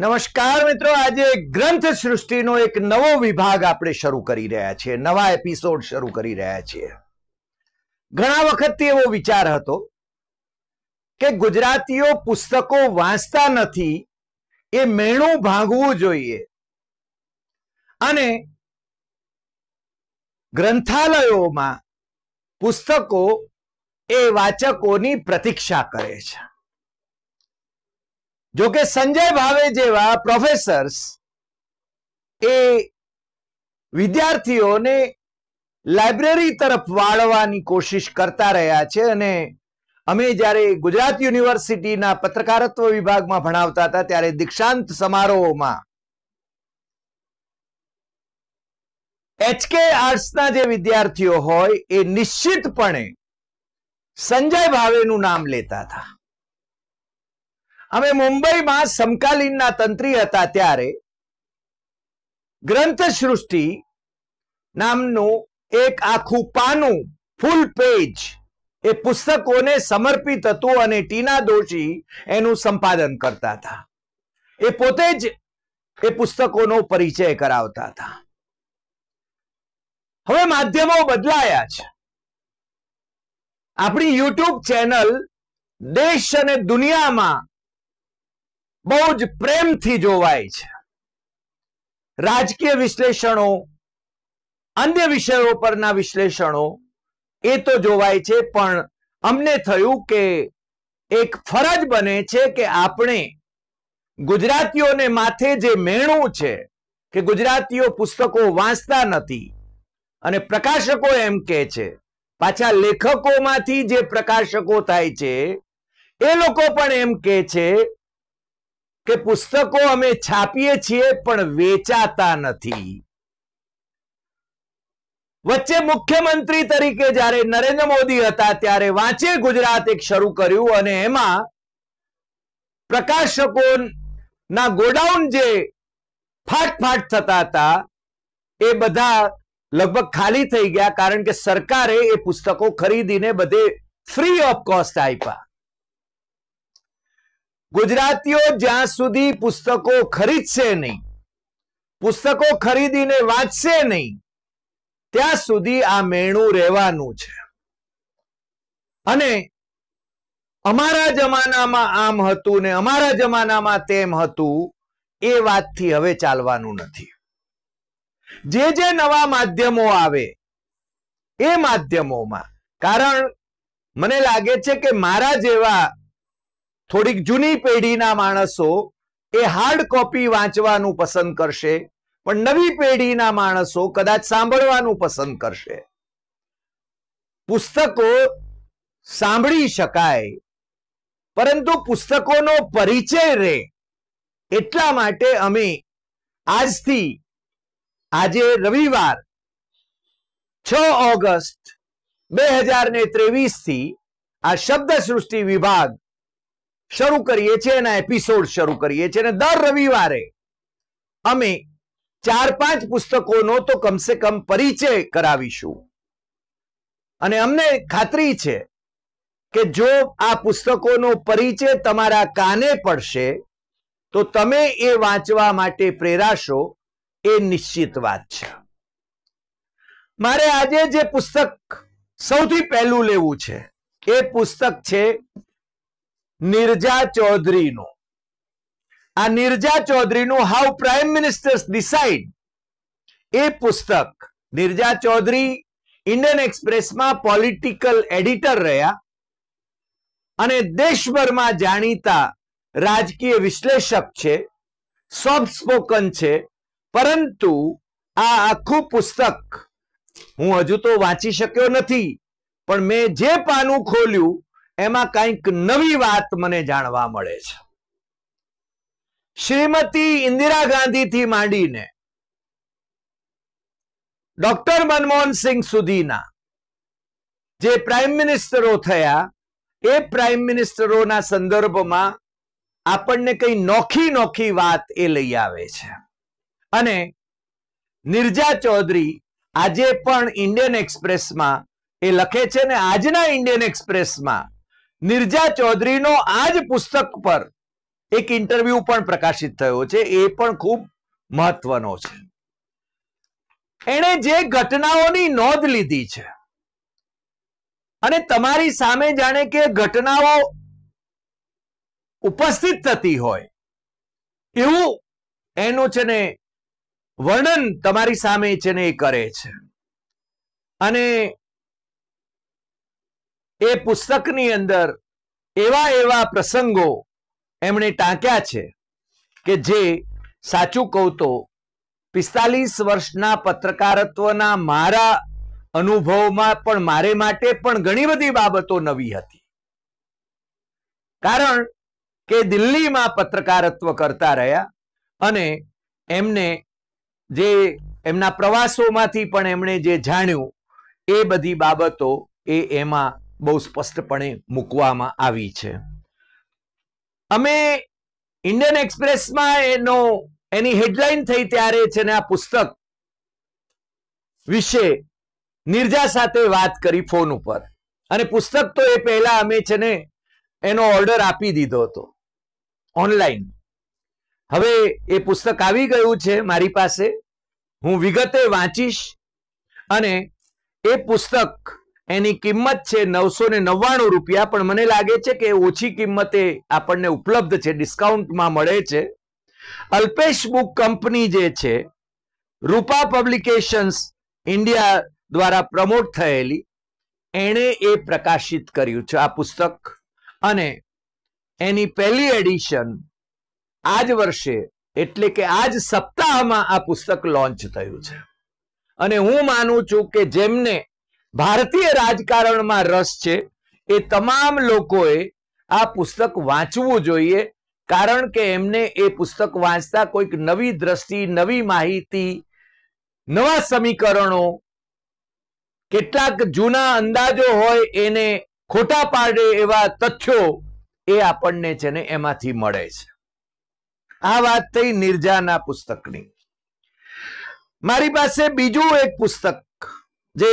નમસ્કાર મિત્રો આજે ગ્રંથ સૃષ્ટિનો એક નવો વિભાગ આપણે શરૂ કરી રહ્યા છીએ નવા એપિસોડ શરૂ કરી રહ્યા છીએ ઘણા વખતથી એવો વિચાર હતો કે ગુજરાતીઓ પુસ્તકો વાંચતા નથી એ મેણું ભાંગવું જોઈએ અને ગ્રંથાલયોમાં પુસ્તકો એ વાચકોની પ્રતીક્ષા કરે છે જોકે સંજય ભાવે જેવા પ્રોફેસર્સ એ વિદ્યાર્થીઓને લાઇબ્રેરી તરફ વાળવાની કોશિશ કરતા રહ્યા છે અને અમે જ્યારે ગુજરાત યુનિવર્સિટીના પત્રકારત્વ વિભાગમાં ભણાવતા હતા ત્યારે દીક્ષાંત સમારોહમાં એચકે આર્ટ્સના જે વિદ્યાર્થીઓ હોય એ નિશ્ચિતપણે સંજય ભાવેનું નામ લેતા હતા હવે મુંબઈમાં સમકાલીનના તંત્રી હતા ત્યારે ગ્રંથ સૃષ્ટિ નામનું એક આખું પાનું ફૂલ પેજ એ પુસ્તકોને સમર્પિત હતું અને ટીના દોશી એનું સંપાદન કરતા હતા એ પોતે જ એ પુસ્તકોનો પરિચય કરાવતા હતા હવે માધ્યમો બદલાયા છે આપણી યુટ્યુબ ચેનલ દેશ અને દુનિયામાં બહુ જ પ્રેમથી જોવાય છે રાજકીય વિશ્લેષણો અન્ય વિષયો પરના વિશ્લેષણો એ તો જોવાય છે પણ અમને થયું કે એક ફરજ બને છે કે આપણે ગુજરાતીઓને માથે જે મેણું છે કે ગુજરાતીઓ પુસ્તકો વાંચતા નથી અને પ્રકાશકો એમ કે છે પાછા લેખકોમાંથી જે પ્રકાશકો થાય છે એ લોકો પણ એમ કે છે કે પુસ્તકો અમે છાપીએ છીએ પણ વેચાતા નથી વચ્ચે મુખ્યમંત્રી તરીકે જ્યારે નરેન્દ્ર મોદી હતા ત્યારે વાંચે ગુજરાત એક શરૂ કર્યું અને એમાં પ્રકાશકોના ગોડાઉન જે ફાટ ફાટ થતા હતા એ બધા લગભગ ખાલી થઈ ગયા કારણ કે સરકારે એ પુસ્તકો ખરીદીને બધે ફ્રી ઓફ કોસ્ટ આપ્યા ગુજરાતીઓ જ્યાં સુધી પુસ્તકો ખરીદશે નહીં પુસ્તકો ખરીદીને વાંચશે નહીં ત્યાં સુધી આ મેણું રહેવાનું છે અને અમારા જમાનામાં આમ હતું ને અમારા જમાનામાં તેમ હતું એ વાતથી હવે ચાલવાનું નથી જે જે નવા માધ્યમો આવે એ માધ્યમોમાં કારણ મને લાગે છે કે મારા જેવા થોડીક જૂની પેઢીના માણસો એ હાર્ડ કોપી વાંચવાનું પસંદ કરશે પણ નવી પેઢીના માણસો કદાચ સાંભળવાનું પસંદ કરશે પુસ્તકો સાંભળી શકાય પરંતુ પુસ્તકોનો પરિચય રહે એટલા માટે અમે આજથી આજે રવિવાર છ ઓગસ્ટ બે હજાર ને ત્રેવીસથી આ શબ્દ સૃષ્ટિ વિભાગ શરૂ કરીએ છીએ એના એપિસોડ શરૂ કરીએ છીએ અને દર રવિવારે અમે ચાર પાંચ પુસ્તકોનો તો કમસે કમ પરિચય કરાવીશું અને અમને ખાતરી છે કે જો આ પુસ્તકોનો પરિચય તમારા કાને પડશે તો તમે એ વાંચવા માટે પ્રેરાશો એ નિશ્ચિત વાત છે મારે આજે જે પુસ્તક સૌથી પહેલું લેવું છે એ પુસ્તક છે નિર્જા ચૌધરીનું આ નિર્જા ચૌધરીનું હાઉ પ્રાઇમ મિનિસ્ટર્સ ડિસાઇડ એ પુસ્તક નિર્જા ચૌધરી ઇન્ડિયન એક્સપ્રેસમાં પોલિટિકલ એડિટર રહ્યા અને દેશભરમાં જાણીતા રાજકીય વિશ્લેષક છે સોફ્ટ સ્પોકન છે પરંતુ આ આખું પુસ્તક હું હજુ તો વાંચી શક્યો નથી પણ મેં જે પાનું ખોલ્યું એમાં કંઈક નવી વાત મને જાણવા મળે છે શ્રીમતી ઇન્દિરા ગાંધીથી માંડીને ડોક્ટર મનમોહન સિંહ સુધીના જે પ્રાઇમ મિનિસ્ટરો થયા એ પ્રાઇમ મિનિસ્ટરોના સંદર્ભમાં આપણને કઈ નોખી નોખી વાત એ લઈ આવે છે અને નિર્જા ચૌધરી આજે પણ ઇન્ડિયન એક્સપ્રેસમાં એ લખે છે ને આજના ઇન્ડિયન એક્સપ્રેસમાં નિર્જા ચૌધરીનો આ જ પુસ્તક પર એક ઇન્ટરવ્યુ પણ પ્રકાશિત થયો છે એ પણ ખૂબ મહત્વનો છે એણે જે ઘટનાઓની નોંધ લીધી છે અને તમારી સામે જાણે કે ઘટનાઓ ઉપસ્થિત થતી હોય એવું એનું છે ને વર્ણન તમારી સામે છે ને એ કરે છે અને એ પુસ્તકની અંદર એવા એવા પ્રસંગો એમણે ટાંક્યા છે કે જે સાચું કહું તો પિસ્તાલીસ વર્ષના પત્રકારત્વના મારા અનુભવમાં પણ મારે માટે પણ ઘણી બધી બાબતો નવી હતી કારણ કે દિલ્હીમાં પત્રકારત્વ કરતા રહ્યા અને એમને જે એમના પ્રવાસોમાંથી પણ એમણે જે જાણ્યું એ બધી બાબતો એ એમાં બહુ સ્પષ્ટપણે મૂકવામાં આવી છે અમે ઇન્ડિયન એક્સપ્રેસમાં એનો એની હેડલાઇન થઈ ત્યારે છે ને આ પુસ્તક વિશે નિર્જા સાથે વાત કરી ફોન ઉપર અને પુસ્તક તો એ પહેલા અમે છે ને એનો ઓર્ડર આપી દીધો હતો ઓનલાઈન હવે એ પુસ્તક આવી ગયું છે મારી પાસે હું વિગતે વાંચીશ અને એ પુસ્તક એની કિંમત છે નવસો ને નવ્વાણું રૂપિયા પણ મને લાગે છે કે ઓછી કિંમતે આપણને ઉપલબ્ધ છે ડિસ્કાઉન્ટમાં મળે છે અલ્પેશ બુક કંપની જે છે રૂપા પબ્લિકેશન્સ ઇન્ડિયા દ્વારા પ્રમોટ થયેલી એણે એ પ્રકાશિત કર્યું છે આ પુસ્તક અને એની પહેલી એડિશન આ જ વર્ષે એટલે કે આ જ સપ્તાહમાં આ પુસ્તક લોન્ચ થયું છે અને હું માનું છું કે જેમને ભારતીય રાજકારણમાં રસ છે એ તમામ લોકોએ આ પુસ્તક વાંચવું જોઈએ કારણ કે એમને એ પુસ્તક વાંચતા કોઈક નવી દ્રષ્ટિ નવી માહિતી નવા સમીકરણો કેટલાક જૂના અંદાજો હોય એને ખોટા પાડે એવા તથ્યો એ આપણને છે ને એમાંથી મળે છે આ વાત થઈ નિર્જાના પુસ્તકની મારી પાસે બીજું એક પુસ્તક જે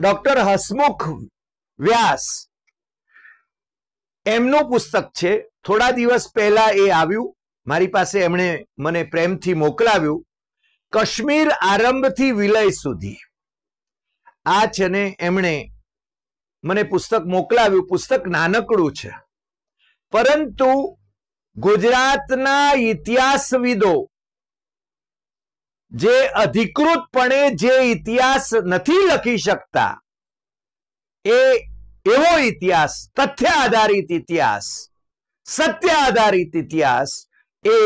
ડોક્ટર હસમુખ વ્યાસ એમનું પુસ્તક છે થોડા દિવસ પહેલા એ આવ્યું મારી પાસે એમણે મને પ્રેમથી મોકલાવ્યું કશ્મીર આરંભથી વિલય સુધી આ છે ને એમણે મને પુસ્તક મોકલાવ્યું પુસ્તક નાનકડું છે પરંતુ ગુજરાતના ઇતિહાસવિદો જે અધિકૃતપણે જે ઇતિહાસ નથી લખી શકતા એ એવો ઇતિહાસ તથ્ય આધારિત ઇતિહાસ સત્ય આધારિત ઇતિહાસ એ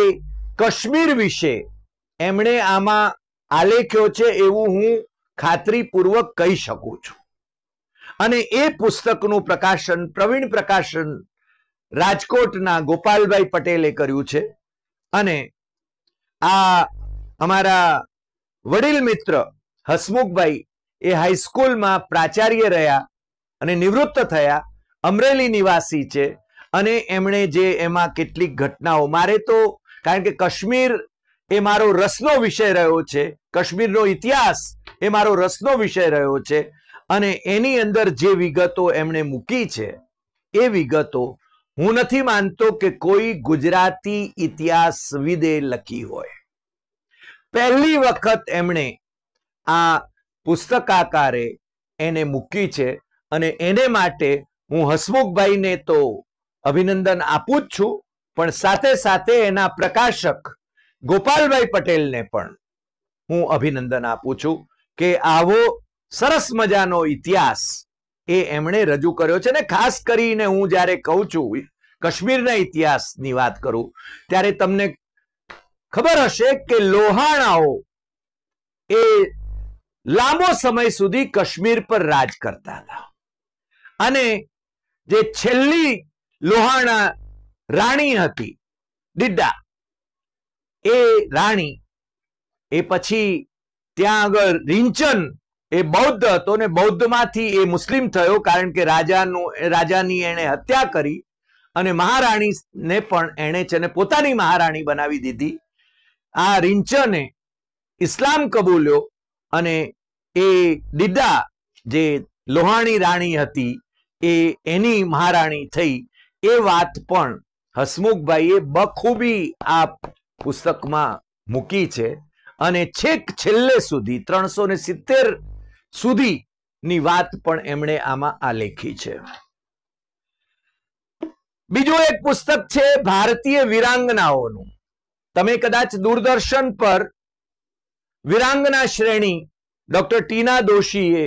કાશ્મીર વિશે એમણે આમાં આલેખ્યો છે એવું હું ખાતરીપૂર્વક કહી શકું છું અને એ પુસ્તકનું પ્રકાશન પ્રવીણ પ્રકાશન રાજકોટના ગોપાલભાઈ પટેલે કર્યું છે અને આ અમારા વડીલ મિત્ર હસમુખભાઈ એ હાઈસ્કૂલમાં પ્રાચાર્ય રહ્યા અને નિવૃત્ત થયા અમરેલી નિવાસી છે અને એમણે જે એમાં કેટલીક ઘટનાઓ મારે તો કારણ કે કાશ્મીર એ મારો રસનો વિષય રહ્યો છે કાશ્મીરનો ઇતિહાસ એ મારો રસનો વિષય રહ્યો છે અને એની અંદર જે વિગતો એમણે મૂકી છે એ વિગતો હું નથી માનતો કે કોઈ ગુજરાતી ઇતિહાસ ઇતિહાસવિદે લખી હોય પહેલી વખત એમણે આ પુસ્તકાકારે એને મૂકી છે અને એને માટે હું હસમુખભાઈને તો અભિનંદન આપું જ છું પણ સાથે સાથે એના પ્રકાશક ગોપાલભાઈ પટેલને પણ હું અભિનંદન આપું છું કે આવો સરસ મજાનો ઇતિહાસ એ એમણે રજૂ કર્યો છે ને ખાસ કરીને હું જ્યારે કહું છું કાશ્મીરના ઇતિહાસની વાત કરું ત્યારે તમને ખબર હશે કે લોહાણાઓ એ લાંબો સમય સુધી કાશ્મીર પર રાજ કરતા હતા અને જે છેલ્લી લોહાણા રાણી હતી દિદ્દા એ રાણી એ પછી ત્યાં આગળ રિંચન એ બૌદ્ધ હતો ને બૌદ્ધમાંથી એ મુસ્લિમ થયો કારણ કે રાજાનું રાજાની એણે હત્યા કરી અને મહારાણીને પણ એણે છે ને પોતાની મહારાણી બનાવી દીધી આ રિંચને ઇસ્લામ કબૂલ્યો અને એ દીદા જે લોહાણી રાણી હતી એ એની મહારાણી થઈ એ વાત પણ હસમુખભાઈએ બખૂબી આ પુસ્તકમાં મૂકી છે અને છેક છેલ્લે સુધી ત્રણસો ને સિત્તેર સુધીની વાત પણ એમણે આમાં આલેખી છે બીજું એક પુસ્તક છે ભારતીય વિરાંગનાઓનું તમે કદાચ દૂરદર્શન પર વિરાંગના શ્રેણી ડોક્ટર ટીના દોશીએ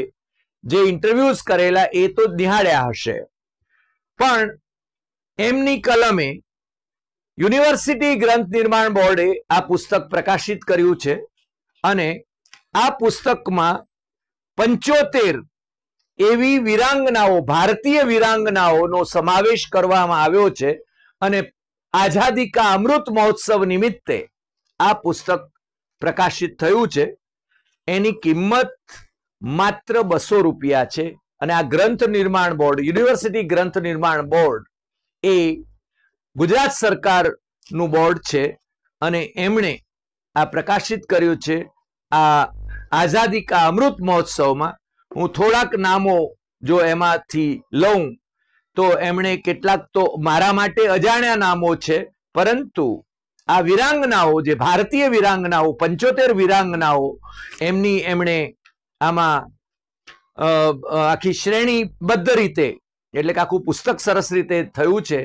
જે ઇન્ટરવ્યુઝ કરેલા એ તો નિહાળ્યા હશે પણ એમની કલમે યુનિવર્સિટી ગ્રંથ નિર્માણ બોર્ડે આ પુસ્તક પ્રકાશિત કર્યું છે અને આ પુસ્તકમાં પંચોતેર એવી વિરાંગનાઓ ભારતીય વિરાંગનાઓનો સમાવેશ કરવામાં આવ્યો છે અને આઝાદી કા અમૃત મહોત્સવ નિમિત્તે આ પુસ્તક પ્રકાશિત થયું છે એની કિંમત માત્ર બસો રૂપિયા છે અને આ ગ્રંથ નિર્માણ બોર્ડ યુનિવર્સિટી ગ્રંથ નિર્માણ બોર્ડ એ ગુજરાત સરકારનું બોર્ડ છે અને એમણે આ પ્રકાશિત કર્યું છે આ આઝાદી કા અમૃત મહોત્સવમાં હું થોડાક નામો જો એમાંથી લઉં તો એમણે કેટલાક તો મારા માટે અજાણ્યા નામો છે પરંતુ આ વિરાંગનાઓ જે ભારતીય વિરાંગનાઓ પંચોતેર વિરાંગનાઓ એમની એમણે આમાં આખી શ્રેણીબદ્ધ રીતે એટલે કે આખું પુસ્તક સરસ રીતે થયું છે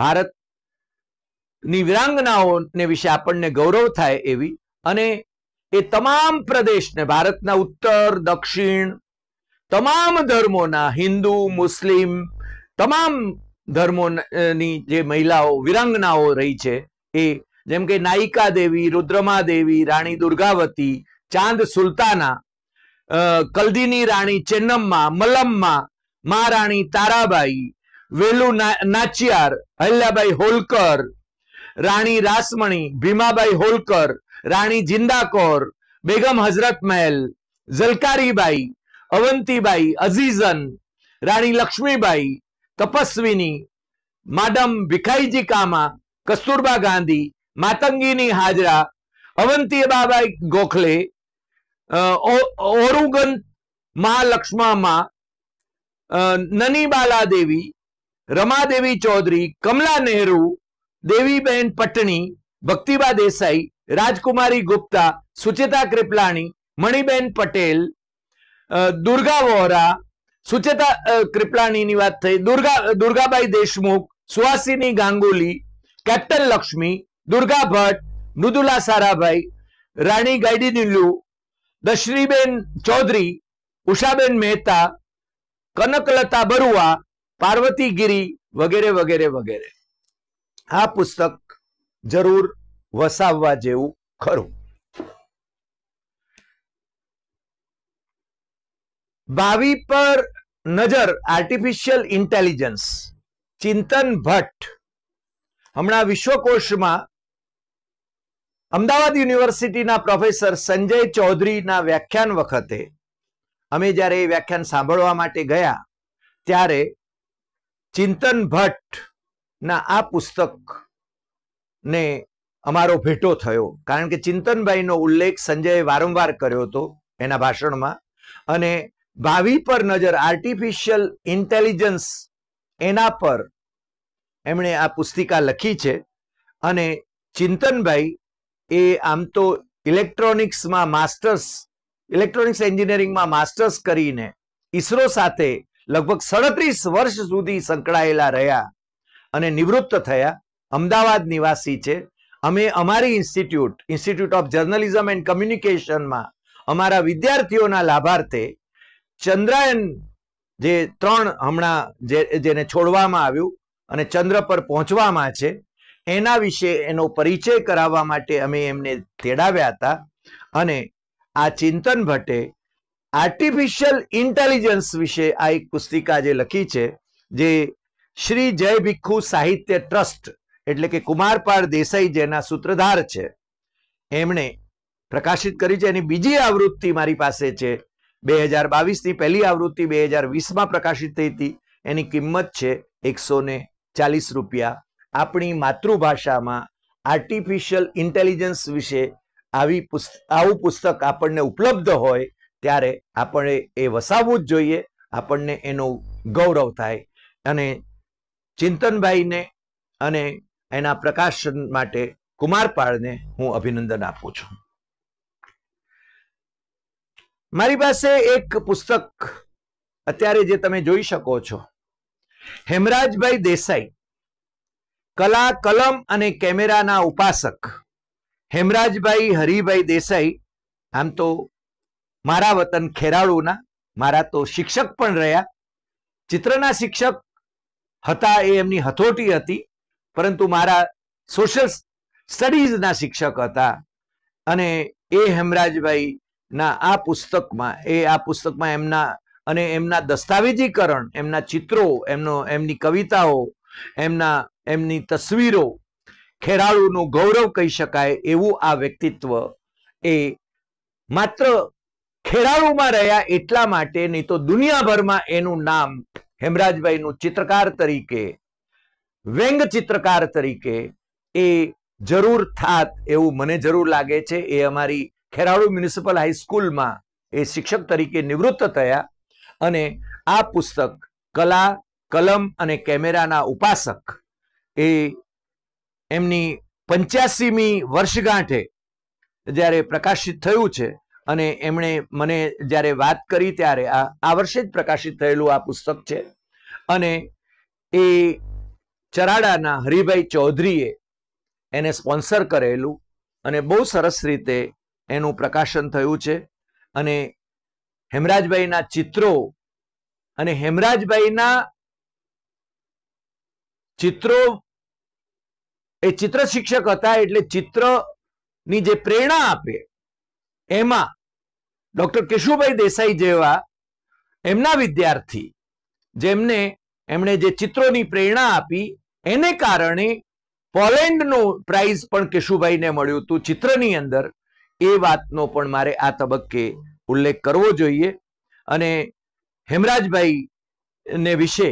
ભારતની વિરાંગનાઓને વિશે આપણને ગૌરવ થાય એવી અને એ તમામ પ્રદેશને ભારતના ઉત્તર દક્ષિણ તમામ ધર્મોના હિન્દુ મુસ્લિમ તમામ ધર્મોની જે મહિલાઓ વિરંગનાઓ રહી છે એ જેમ કે નાયિકા દેવી રુદ્રમા દેવી રાણી દુર્ગાવતી ચાંદ સુલતાના કલદીની રાણી ચેન્નમ્મા મલમ્મા મહારાણી તારાબાઈ વેલુ નાચિયાર અહિલ્યાબાઈ હોલકર રાણી રાસમણી ભીમાબાઈ હોલકર રાણી જિંદાકોર બેગમ હઝરત મહેલ ઝલકારીબાઈ અવંતીબાઈ અઝીઝન રાણી લક્ષ્મીબાઈ તપસ્વીની માડમ ભીખાઈજી કામા કસ્તુરબા ગાંધી માતંગીની હાજરા અવંતી અવંતીબાબાઈ ગોખલે ઓરુગન મહાલક્ષ્મામાં બાલા દેવી રમાદેવી ચૌધરી કમલા નહેરુ દેવીબેન પટણી ભક્તિબા દેસાઈ રાજકુમારી ગુપ્તા સુચેતા કૃપલાણી મણિબેન પટેલ દુર્ગા વોરા સુચેતા કૃપલાણીની વાત થઈ દુર્ગા દુર્ગાબાઈ દેશમુખ સુહાસિની ગાંગુલી કેપ્ટન લક્ષ્મી દુર્ગા ભટ્ટ મૃદુલા સારાભાઈ રાણી ગાઈડી ગાઈડીનીલુ દશરીબેન ચૌધરી ઉષાબેન મહેતા કનકલતા બરુવા પાર્વતી ગીરી વગેરે વગેરે વગેરે આ પુસ્તક જરૂર વસાવવા જેવું ખરું ભાવિ પર નજર આર્ટિફિશિયલ ઇન્ટેલિજન્સ ચિંતન ભટ્ટ હમણાં વિશ્વકોશમાં અમદાવાદ યુનિવર્સિટીના પ્રોફેસર સંજય ચૌધરીના વ્યાખ્યાન વખતે અમે જ્યારે એ વ્યાખ્યાન સાંભળવા માટે ગયા ત્યારે ચિંતન ભટ્ટ ના આ પુસ્તક ને અમારો ભેટો થયો કારણ કે ચિંતનભાઈનો ઉલ્લેખ સંજયે વારંવાર કર્યો હતો એના ભાષણમાં અને ભાવિ પર નજર આર્ટિફિશિયલ ઇન્ટેલિજન્સ એના પર એમણે આ પુસ્તિકા લખી છે અને ચિંતનભાઈ એ આમ તો ઇલેક્ટ્રોનિક્સમાં માસ્ટર્સ ઇલેક્ટ્રોનિક્સ એન્જિનિયરિંગમાં માસ્ટર્સ કરીને ઇસરો સાથે લગભગ સડત્રીસ વર્ષ સુધી સંકળાયેલા રહ્યા અને નિવૃત્ત થયા અમદાવાદ નિવાસી છે અમે અમારી institute institute of journalism and કમ્યુનિકેશનમાં અમારા વિદ્યાર્થીઓના લાભાર્થે ચંદ્રાયન જે ત્રણ હમણાં જે જેને છોડવામાં આવ્યું અને ચંદ્ર પર પહોંચવામાં છે એના વિશે એનો પરિચય કરાવવા માટે અમે એમને તેડાવ્યા હતા અને આ ચિંતન ભટ્ટે આર્ટિફિશિયલ ઇન્ટેલિજન્સ વિશે આ એક પુસ્તિકા જે લખી છે જે શ્રી જય ભિખુ સાહિત્ય ટ્રસ્ટ એટલે કે કુમારપાળ દેસાઈ જેના સૂત્રધાર છે એમણે પ્રકાશિત કરી છે એની બીજી આવૃત્તિ મારી પાસે છે બે હજાર બાવીસની પહેલી આવૃત્તિ બે હજાર વીસમાં પ્રકાશિત થઈ હતી એની કિંમત છે એકસો ને ચાલીસ રૂપિયા આપણી માતૃભાષામાં આર્ટિફિશિયલ ઇન્ટેલિજન્સ વિશે આવી આવું પુસ્તક આપણને ઉપલબ્ધ હોય ત્યારે આપણે એ વસાવવું જ જોઈએ આપણને એનું ગૌરવ થાય અને ચિંતનભાઈને અને એના પ્રકાશન માટે કુમારપાળને હું અભિનંદન આપું છું મારી પાસે એક પુસ્તક અત્યારે જે તમે જોઈ શકો છો હેમરાજભાઈ દેસાઈ કલા કલમ અને કેમેરાના ઉપાસક હેમરાજભાઈ હરિભાઈ દેસાઈ આમ તો મારા વતન ખેરાળુના મારા તો શિક્ષક પણ રહ્યા ચિત્રના શિક્ષક હતા એ એમની હથોટી હતી પરંતુ મારા સોશિયલ સ્ટડીઝના શિક્ષક હતા અને એ હેમરાજભાઈ ના આ પુસ્તકમાં એ આ પુસ્તકમાં એમના અને એમના દસ્તાવેજીકરણ એમના ચિત્રો એમનો એમની કવિતાઓ એમના એમની તસવીરો ખેરાળુનું ગૌરવ કહી શકાય એવું આ વ્યક્તિત્વ એ માત્ર ખેરાળુમાં રહ્યા એટલા માટે નહીં તો દુનિયાભરમાં એનું નામ હેમરાજભાઈનું ચિત્રકાર તરીકે વ્યંગ ચિત્રકાર તરીકે એ જરૂર થાત એવું મને જરૂર લાગે છે એ અમારી ખેરાળુ મ્યુનિસિપલ હાઈસ્કૂલમાં એ શિક્ષક તરીકે નિવૃત્ત થયા અને આ પુસ્તક કલા કલમ અને કેમેરાના ઉપાસક એ એમની પંચ્યાસીમી વર્ષગાંઠે જ્યારે પ્રકાશિત થયું છે અને એમણે મને જ્યારે વાત કરી ત્યારે આ આ વર્ષે જ પ્રકાશિત થયેલું આ પુસ્તક છે અને એ ચરાડાના હરિભાઈ ચૌધરીએ એને સ્પોન્સર કરેલું અને બહુ સરસ રીતે એનું પ્રકાશન થયું છે અને હેમરાજભાઈના ચિત્રો અને હેમરાજભાઈના ચિત્રો એ ચિત્ર શિક્ષક હતા એટલે ચિત્રની જે પ્રેરણા આપે એમાં ડોક્ટર કેશુભાઈ દેસાઈ જેવા એમના વિદ્યાર્થી જેમને એમણે જે ચિત્રોની પ્રેરણા આપી એને કારણે પોલેન્ડનું પ્રાઇઝ પણ કેશુભાઈને મળ્યું હતું ચિત્રની અંદર એ વાતનો પણ મારે આ તબક્કે ઉલ્લેખ કરવો જોઈએ અને હેમરાજભાઈ ને વિશે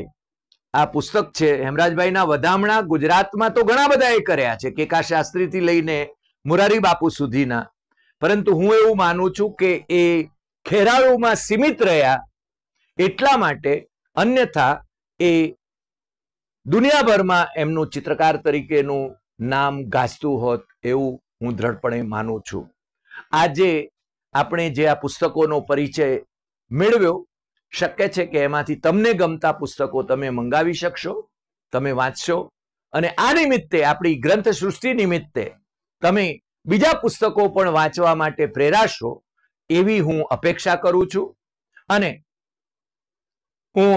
આ પુસ્તક છે હેમરાજભાઈના વધામણા ગુજરાતમાં તો ઘણા બધાએ કર્યા છે કેકા શાસ્ત્રીથી લઈને મુરારી બાપુ સુધીના પરંતુ હું એવું માનું છું કે એ ખેરાળુમાં સીમિત રહ્યા એટલા માટે અન્યથા એ દુનિયાભરમાં એમનું ચિત્રકાર તરીકેનું નામ ગાજતું હોત એવું હું દ્રઢપણે માનું છું આજે આપણે જે આ પુસ્તકોનો પરિચય મેળવ્યો શક્ય છે કે એમાંથી તમને ગમતા પુસ્તકો તમે મંગાવી શકશો તમે વાંચશો અને આ નિમિત્તે આપણી ગ્રંથ સૃષ્ટિ નિમિત્તે તમે બીજા પુસ્તકો પણ વાંચવા માટે પ્રેરાશો એવી હું અપેક્ષા કરું છું અને હું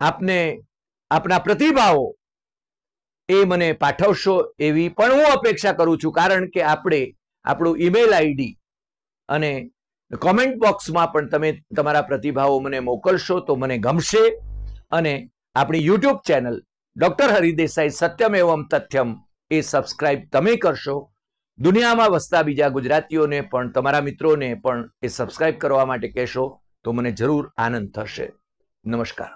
આપને આપણા પ્રતિભાવો એ મને પાઠવશો એવી પણ હું અપેક્ષા કરું છું કારણ કે આપણે આપણું ઈમેલ આઈડી અને કોમેન્ટ બોક્સમાં પણ તમે તમારા પ્રતિભાવો મને મોકલશો તો મને ગમશે અને આપણી YouTube channel doctor Hari Desai Satyam Evam Tathyam એ સબસ્ક્રાઈબ તમે કરશો દુનિયામાં વસતા બીજા ગુજરાતીઓને પણ તમારા મિત્રોને પણ એ સબસ્ક્રાઇબ કરવા માટે કહેશો તો મને જરૂર આનંદ થશે નમસ્કાર